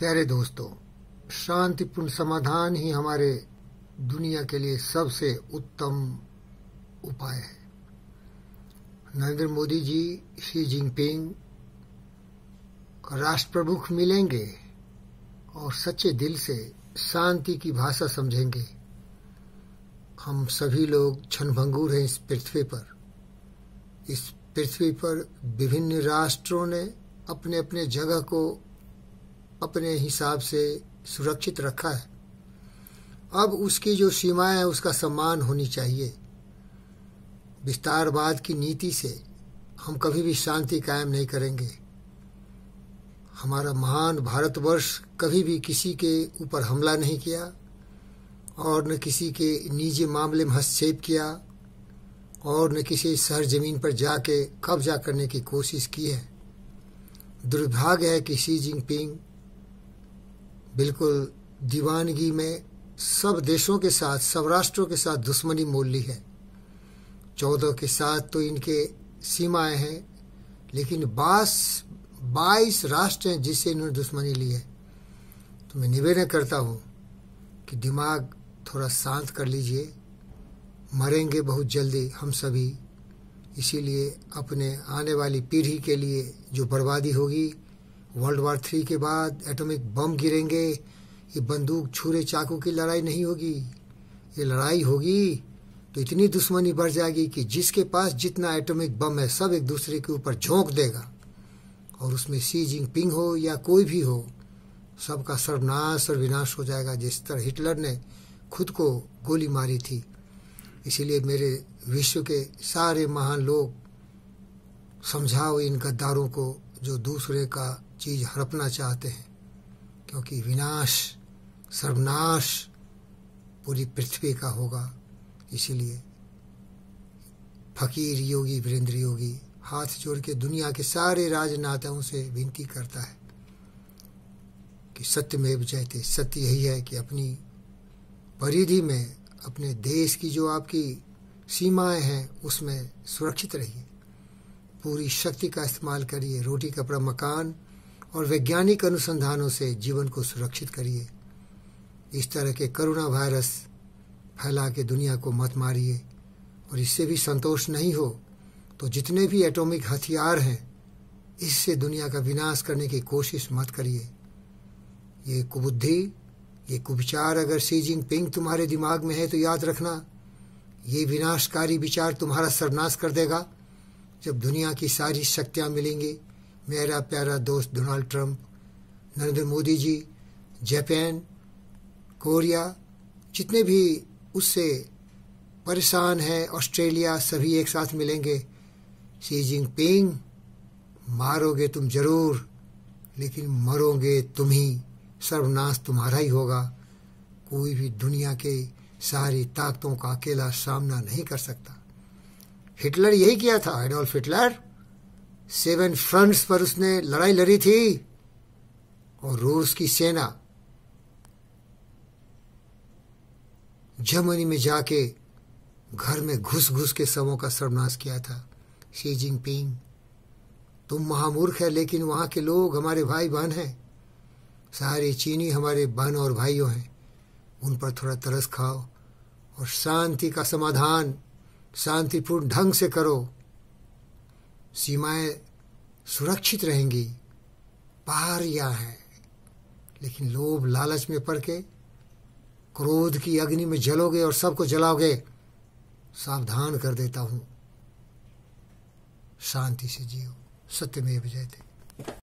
प्यारे दोस्तों शांतिपूर्ण समाधान ही हमारे दुनिया के लिए सबसे उत्तम उपाय है नरेंद्र मोदी जी शी जिनपिंग राष्ट्र प्रमुख मिलेंगे और सच्चे दिल से शांति की भाषा समझेंगे हम सभी लोग क्षणभंगूर हैं इस पृथ्वी पर इस पृथ्वी पर विभिन्न राष्ट्रों ने अपने अपने जगह को अपने हिसाब से सुरक्षित रखा है अब उसकी जो सीमाएं हैं उसका सम्मान होनी चाहिए विस्तारवाद की नीति से हम कभी भी शांति कायम नहीं करेंगे हमारा महान भारतवर्ष कभी भी किसी के ऊपर हमला नहीं किया और न किसी के निजी मामले में हस्तक्षेप किया और न किसी जमीन पर जाके कब्जा करने की कोशिश की है दुर्भाग्य है कि शी जिनपिंग बिल्कुल दीवानगी में सब देशों के साथ सब राष्ट्रों के साथ दुश्मनी मोल ली है चौदह के साथ तो इनके सीमाएं हैं लेकिन बास बाईस राष्ट्र हैं जिससे इन्होंने दुश्मनी ली है तो मैं निवेदन करता हूँ कि दिमाग थोड़ा शांत कर लीजिए मरेंगे बहुत जल्दी हम सभी इसीलिए अपने आने वाली पीढ़ी के लिए जो बर्बादी होगी वर्ल्ड वार थ्री के बाद एटॉमिक बम गिरेंगे ये बंदूक छुरे चाकू की लड़ाई नहीं होगी ये लड़ाई होगी तो इतनी दुश्मनी बढ़ जाएगी कि जिसके पास जितना एटॉमिक बम है सब एक दूसरे के ऊपर झोंक देगा और उसमें सी जिनपिंग हो या कोई भी हो सबका सर्वनाश और विनाश हो जाएगा जिस तरह हिटलर ने खुद को गोली मारी थी इसीलिए मेरे विश्व के सारे महान लोग समझाओ इन गद्दारों को जो दूसरे का चीज हड़पना चाहते हैं क्योंकि विनाश सर्वनाश पूरी पृथ्वी का होगा इसीलिए फकीर योगी वीरेंद्र योगी हाथ जोड़ के दुनिया के सारे राजनाताओं से विनती करता है कि सत्य में बचाते सत्य यही है कि अपनी परिधि में अपने देश की जो आपकी सीमाएं हैं उसमें सुरक्षित रहिए पूरी शक्ति का इस्तेमाल करिए रोटी कपड़ा मकान और वैज्ञानिक अनुसंधानों से जीवन को सुरक्षित करिए इस तरह के करोना वायरस फैला के दुनिया को मत मारिए और इससे भी संतोष नहीं हो तो जितने भी एटॉमिक हथियार हैं इससे दुनिया का विनाश करने की कोशिश मत करिए ये कुबुद्धि ये कुविचार अगर सी पिंग तुम्हारे दिमाग में है तो याद रखना ये विनाशकारी विचार तुम्हारा सर्वनाश कर देगा जब दुनिया की सारी शक्तियाँ मिलेंगी मेरा प्यारा दोस्त Donald Trump Narendra Modi ji Japan Korea जितने भी उससे परेशान हैं ऑस्ट्रेलिया सभी एक साथ मिलेंगे जिंग पिंग मारोगे तुम जरूर लेकिन मरोगे तुम ही सर्वनाश तुम्हारा ही होगा कोई भी दुनिया के सारी ताकतों का अकेला सामना नहीं कर सकता हिटलर यही किया था एडोल्फ हिटलर सेवन फ्रंट्स पर उसने लड़ाई लड़ी थी और रूस की सेना जर्मनी में जाके घर में घुस घुस के सबों का सर्वनाश किया था शी जिनपिंग तुम महामूर्ख है लेकिन वहां के लोग हमारे भाई बहन हैं सारे चीनी हमारे बहन और भाइयों हैं उन पर थोड़ा तरस खाओ और शांति का समाधान शांतिपूर्ण ढंग से करो सीमाएं सुरक्षित रहेंगी पहाड़ियाँ हैं लेकिन लोभ लालच में पड़ के क्रोध की अग्नि में जलोगे और सबको जलाओगे सावधान कर देता हूं शांति से जियो सत्य में सत्यमेव जयते